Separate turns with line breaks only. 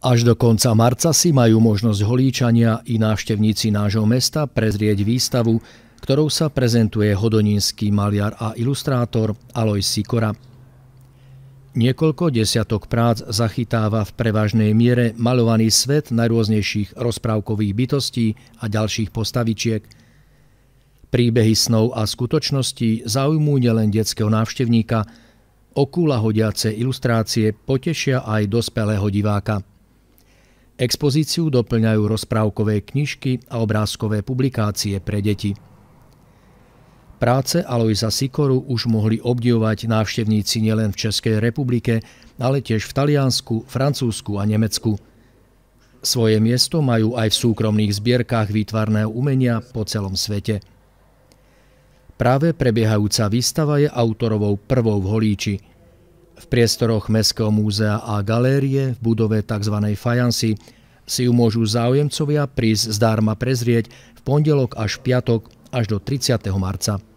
Až do konca marca si majú možnosť holíčania i návštevníci nášho mesta prezrieť výstavu, ktorou sa prezentuje hodoninský maliar a ilustrátor Aloj Sikora. Niekoľko desiatok prác zachytáva v prevažnej miere malovaný svet najrôznejších rozprávkových bytostí a ďalších postavičiek. Príbehy snov a skutočností zaujmú nielen detského návštevníka, okúla hodiace ilustrácie potešia aj dospelého diváka – Expozíciu doplňajú rozprávkové knižky a obrázkové publikácie pre deti. Práce Alojza Sikoru už mohli obdivovať návštevníci nielen v Českej republike, ale tiež v Taliansku, Francúzsku a Nemecku. Svoje miesto majú aj v súkromných zbierkách výtvarného umenia po celom svete. Práve prebiehajúca výstava je autorovou prvou v Holíči – v priestoroch Mestského múzea a galérie v budove tzv. Fajansy si ju môžu záujemcovia prísť zdarma prezrieť v pondelok až v piatok až do 30. marca.